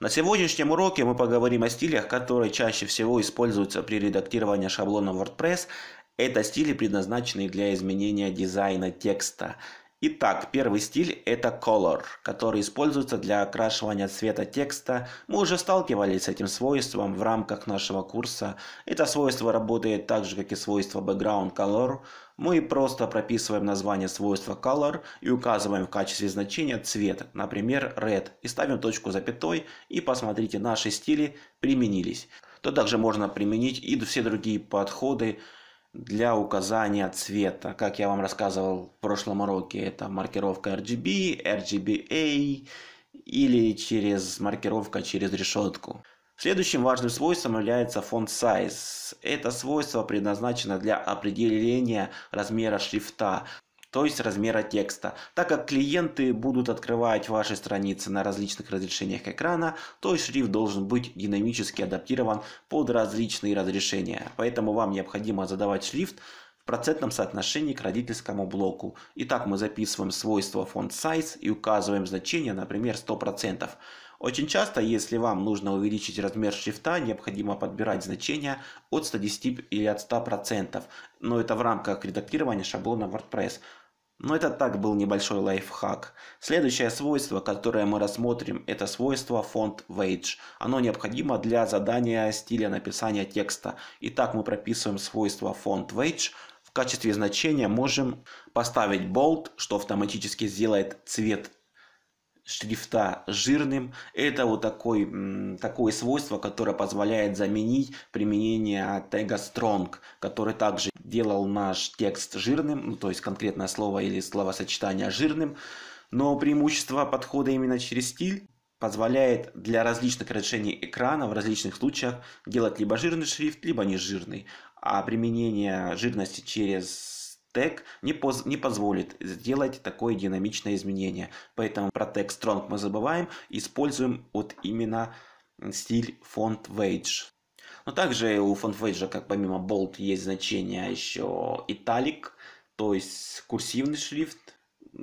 На сегодняшнем уроке мы поговорим о стилях, которые чаще всего используются при редактировании шаблона WordPress. Это стили, предназначенные для изменения дизайна текста. Итак, первый стиль – это color, который используется для окрашивания цвета текста. Мы уже сталкивались с этим свойством в рамках нашего курса. Это свойство работает так же, как и свойство background color. Мы просто прописываем название свойства color и указываем в качестве значения цвет, например, red, и ставим точку запятой, и посмотрите, наши стили применились. То также можно применить и все другие подходы, для указания цвета. Как я вам рассказывал в прошлом уроке, это маркировка RGB, RGBA или через маркировка через решетку. Следующим важным свойством является font size. Это свойство предназначено для определения размера шрифта то есть размера текста. Так как клиенты будут открывать ваши страницы на различных разрешениях экрана, то шрифт должен быть динамически адаптирован под различные разрешения. Поэтому вам необходимо задавать шрифт процентном соотношении к родительскому блоку. Итак, мы записываем свойство font size и указываем значение, например, 100%. Очень часто, если вам нужно увеличить размер шрифта, необходимо подбирать значения от 110 или от 100%, но это в рамках редактирования шаблона WordPress. Но это так был небольшой лайфхак. Следующее свойство, которое мы рассмотрим, это свойство font weight. Оно необходимо для задания стиля написания текста. Итак, мы прописываем свойство font weight качестве значения можем поставить bold, что автоматически сделает цвет шрифта жирным. Это вот такой, такое свойство, которое позволяет заменить применение тега strong, который также делал наш текст жирным, ну, то есть конкретное слово или словосочетание жирным. Но преимущество подхода именно через стиль позволяет для различных разрешений экрана в различных случаях делать либо жирный шрифт, либо нежирный. А применение жирности через тег не, поз не позволит сделать такое динамичное изменение. Поэтому про тег strong мы забываем, используем вот именно стиль font weight. Но также у font weight, как помимо bold, есть значение еще italic, то есть курсивный шрифт,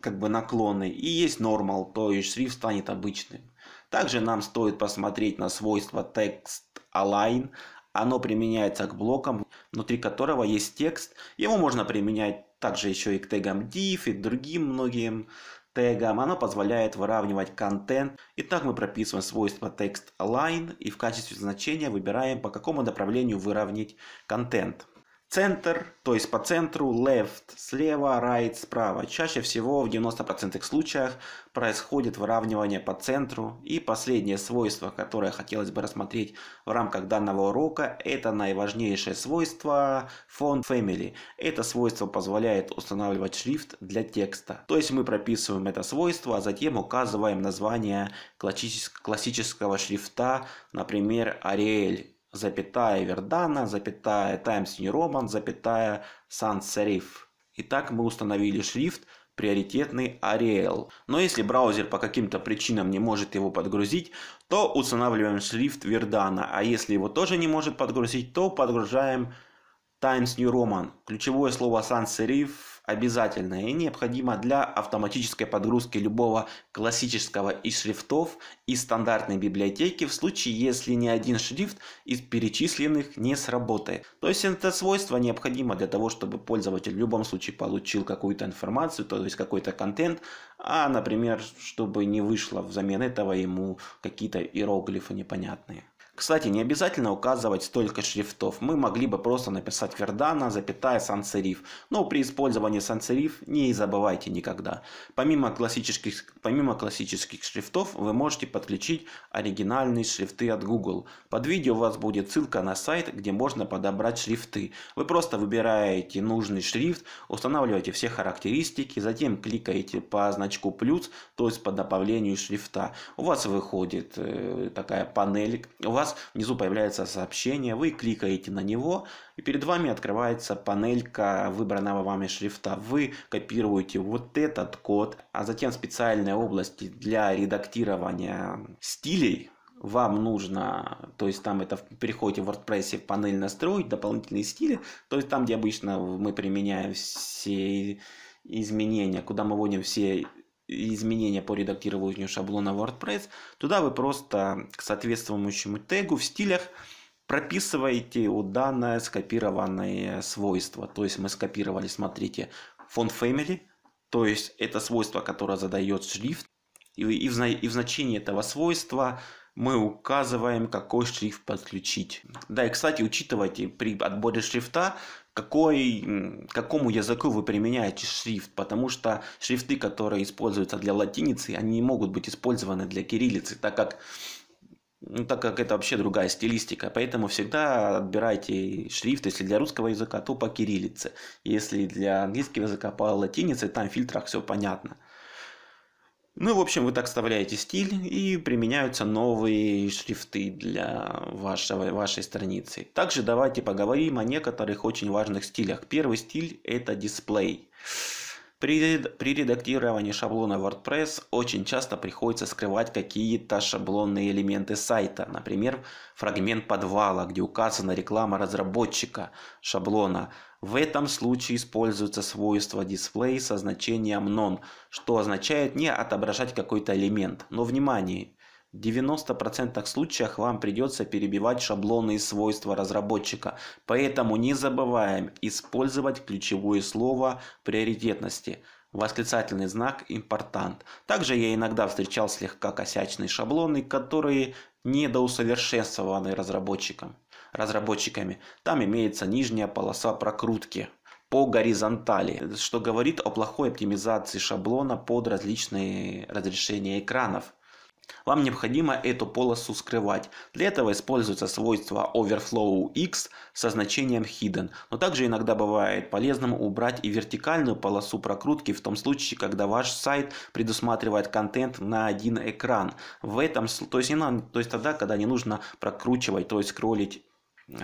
как бы наклонный, и есть normal, то есть шрифт станет обычным. Также нам стоит посмотреть на свойство text align. Оно применяется к блокам, внутри которого есть текст. Его можно применять также еще и к тегам div и другим многим тегам. Оно позволяет выравнивать контент. Итак, мы прописываем свойство text align и в качестве значения выбираем, по какому направлению выровнять контент. Центр, то есть по центру, left слева, right справа. Чаще всего в 90% случаях происходит выравнивание по центру. И последнее свойство, которое хотелось бы рассмотреть в рамках данного урока, это наиважнейшее свойство font family. Это свойство позволяет устанавливать шрифт для текста. То есть мы прописываем это свойство, а затем указываем название классического шрифта, например, Arial запятая Вердана, запятая Times New Roman, запятая Sans Serif. Итак, мы установили шрифт приоритетный Arial. Но если браузер по каким-то причинам не может его подгрузить, то устанавливаем шрифт Вердана. А если его тоже не может подгрузить, то подгружаем Times New Roman. Ключевое слово Sans Serif обязательная и необходима для автоматической подгрузки любого классического из шрифтов из стандартной библиотеки в случае, если ни один шрифт из перечисленных не сработает. То есть это свойство необходимо для того, чтобы пользователь в любом случае получил какую-то информацию, то есть какой-то контент, а, например, чтобы не вышло взамен этого ему какие-то иероглифы непонятные. Кстати, не обязательно указывать столько шрифтов. Мы могли бы просто написать Вердана, запятая sans Но при использовании sans не забывайте никогда. Помимо классических, помимо классических шрифтов, вы можете подключить оригинальные шрифты от Google. Под видео у вас будет ссылка на сайт, где можно подобрать шрифты. Вы просто выбираете нужный шрифт, устанавливаете все характеристики, затем кликаете по значку плюс, то есть по добавлению шрифта. У вас выходит э, такая панель. У вас вас внизу появляется сообщение, вы кликаете на него, и перед вами открывается панелька выбранного вами шрифта. Вы копируете вот этот код, а затем специальные области для редактирования стилей вам нужно, то есть там это переходите в WordPress в панель настроить, дополнительные стили, то есть там, где обычно мы применяем все изменения, куда мы вводим все изменения по редактированию шаблона WordPress, туда вы просто к соответствующему тегу в стилях прописываете у данное скопированное свойство. То есть мы скопировали, смотрите, font family, то есть это свойство, которое задает шрифт, и, и, в, и в значении этого свойства мы указываем, какой шрифт подключить. Да, и, кстати, учитывайте при отборе шрифта, какой, какому языку вы применяете шрифт, потому что шрифты, которые используются для латиницы, они не могут быть использованы для кириллицы, так как ну, так как это вообще другая стилистика, поэтому всегда отбирайте шрифт, если для русского языка, то по кириллице, если для английского языка по латинице, там в фильтрах все понятно. Ну и, в общем, вы так вставляете стиль и применяются новые шрифты для вашего, вашей страницы. Также давайте поговорим о некоторых очень важных стилях. Первый стиль – это дисплей. Дисплей. При, при редактировании шаблона WordPress очень часто приходится скрывать какие-то шаблонные элементы сайта, например, фрагмент подвала, где указана реклама разработчика шаблона. В этом случае используется свойство display со значением none, что означает не отображать какой-то элемент. Но внимание, в 90% случаях вам придется перебивать шаблоны и свойства разработчика, поэтому не забываем использовать ключевое слово приоритетности – восклицательный знак «Импортант». Также я иногда встречал слегка косячные шаблоны, которые недоусовершенствованы разработчиком, разработчиками. Там имеется нижняя полоса прокрутки по горизонтали, что говорит о плохой оптимизации шаблона под различные разрешения экранов. Вам необходимо эту полосу скрывать. Для этого используется свойство overflow x со значением hidden, но также иногда бывает полезным убрать и вертикальную полосу прокрутки в том случае, когда ваш сайт предусматривает контент на один экран. В этом, то есть, то есть тогда, когда не нужно прокручивать, то есть скроллить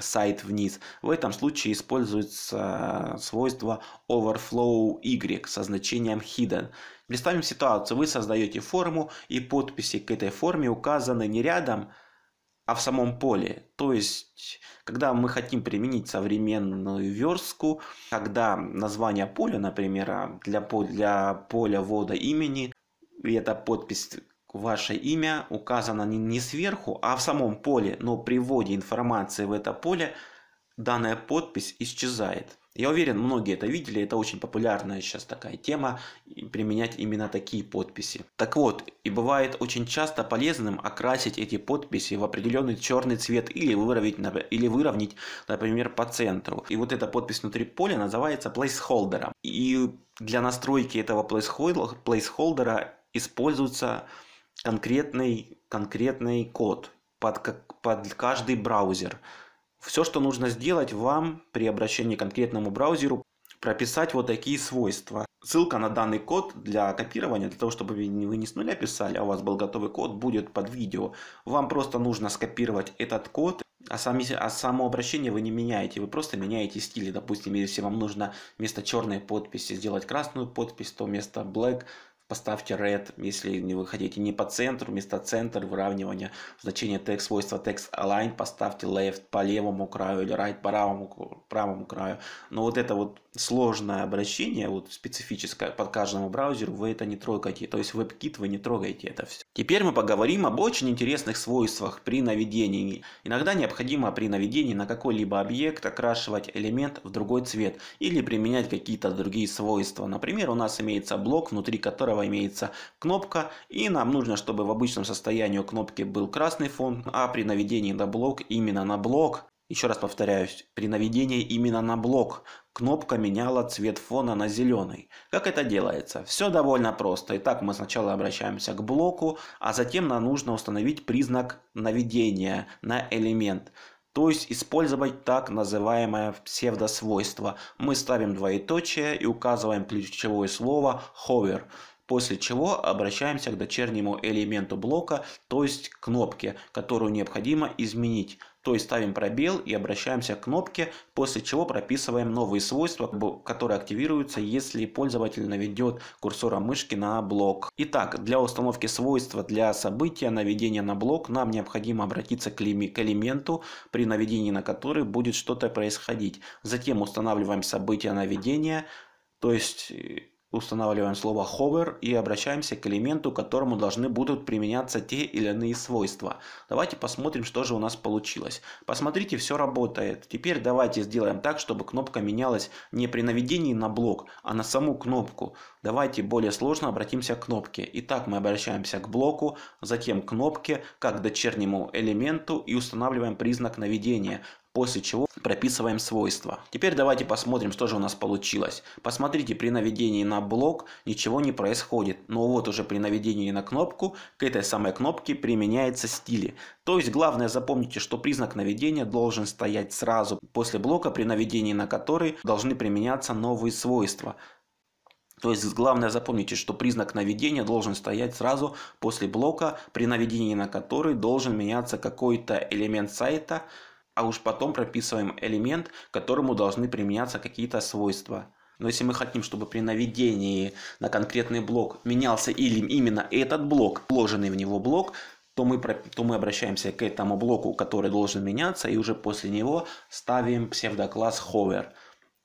сайт вниз. В этом случае используется свойство overflow y со значением hidden. Представим ситуацию, вы создаете форму, и подписи к этой форме указаны не рядом, а в самом поле. То есть, когда мы хотим применить современную верстку, когда название поля, например, а, для, для поля ввода имени, и эта подпись ваше имя указано не сверху, а в самом поле, но при вводе информации в это поле данная подпись исчезает. Я уверен, многие это видели, это очень популярная сейчас такая тема, применять именно такие подписи. Так вот, и бывает очень часто полезным окрасить эти подписи в определенный черный цвет или выровнять, или выровнять, например, по центру. И вот эта подпись внутри поля называется placeholder. И для настройки этого placeholder используется конкретный, конкретный код под, под каждый браузер. Все, что нужно сделать вам при обращении к конкретному браузеру, прописать вот такие свойства. Ссылка на данный код для копирования, для того, чтобы вы не с нуля писали, а у вас был готовый код, будет под видео. Вам просто нужно скопировать этот код, а, сами, а само обращение вы не меняете, вы просто меняете стили. Допустим, если вам нужно вместо черной подписи сделать красную подпись, то вместо black поставьте red, если вы хотите не по центру, вместо центр выравнивания Значение текст свойства text align, поставьте left по левому краю или right по правому правому краю. Но вот это вот сложное обращение, вот специфическое под каждому браузеру, вы это не трогаете. То есть WebKit вы не трогаете это все. Теперь мы поговорим об очень интересных свойствах при наведении. Иногда необходимо при наведении на какой-либо объект окрашивать элемент в другой цвет или применять какие-то другие свойства. Например, у нас имеется блок, внутри которого имеется кнопка, и нам нужно, чтобы в обычном состоянии у кнопки был красный фон, а при наведении на блок именно на блок еще раз повторяюсь, при наведении именно на блок кнопка меняла цвет фона на зеленый. Как это делается? Все довольно просто. Итак, мы сначала обращаемся к блоку, а затем нам нужно установить признак наведения на элемент. То есть использовать так называемое псевдосвойство. Мы ставим двоеточие и указываем ключевое слово «hover» после чего обращаемся к дочернему элементу блока, то есть кнопке, которую необходимо изменить то есть ставим пробел и обращаемся к кнопке, после чего прописываем новые свойства, которые активируются, если пользователь наведет курсором мышки на блок. Итак, для установки свойства для события наведения на блок нам необходимо обратиться к элементу, при наведении на который будет что-то происходить. Затем устанавливаем событие наведения, то есть э, Устанавливаем слово hover и обращаемся к элементу, к которому должны будут применяться те или иные свойства. Давайте посмотрим, что же у нас получилось. Посмотрите, все работает. Теперь давайте сделаем так, чтобы кнопка менялась не при наведении на блок, а на саму кнопку. Давайте более сложно обратимся к кнопке. Итак, мы обращаемся к блоку, затем к кнопке, как дочернему элементу и устанавливаем признак наведения, после чего прописываем свойства. Теперь давайте посмотрим, что же у нас получилось. Посмотрите, при наведении на блок ничего не происходит. Но вот уже при наведении на кнопку, к этой самой кнопке применяется стили. То есть главное запомните, что признак наведения должен стоять сразу после блока, при наведении на который должны применяться новые свойства. То есть главное запомните, что признак наведения должен стоять сразу после блока, при наведении на который должен меняться какой-то элемент сайта, а уж потом прописываем элемент, которому должны применяться какие-то свойства. Но если мы хотим, чтобы при наведении на конкретный блок менялся или именно этот блок, вложенный в него блок, то мы, то мы обращаемся к этому блоку, который должен меняться, и уже после него ставим псевдокласс hover.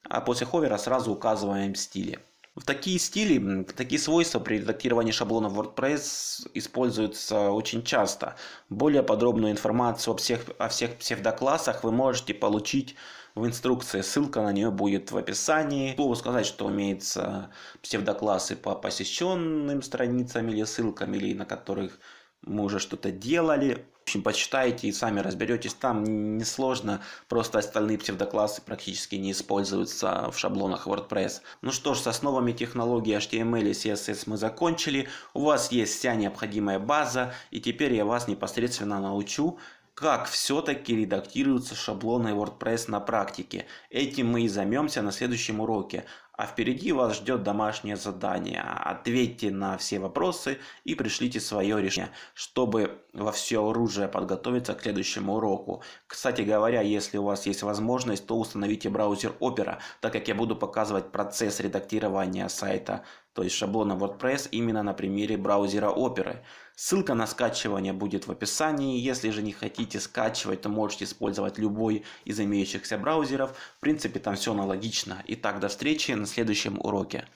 А после ховера сразу указываем стили. В такие стили, такие свойства при редактировании шаблонов WordPress используются очень часто. Более подробную информацию о всех, о всех псевдоклассах вы можете получить в инструкции. Ссылка на нее будет в описании. К сказать, что имеются псевдоклассы по посещенным страницам или ссылкам, или на которых мы уже что-то делали общем, почитайте и сами разберетесь. Там несложно, просто остальные псевдоклассы практически не используются в шаблонах WordPress. Ну что ж, с основами технологии HTML и CSS мы закончили. У вас есть вся необходимая база, и теперь я вас непосредственно научу, как все-таки редактируются шаблоны WordPress на практике. Этим мы и займемся на следующем уроке. А впереди вас ждет домашнее задание. Ответьте на все вопросы и пришлите свое решение, чтобы во все оружие подготовиться к следующему уроку. Кстати говоря, если у вас есть возможность, то установите браузер Opera, так как я буду показывать процесс редактирования сайта, то есть шаблона WordPress именно на примере браузера Opera. Ссылка на скачивание будет в описании. Если же не хотите скачивать, то можете использовать любой из имеющихся браузеров. В принципе, там все аналогично. Итак, до встречи на следующем уроке.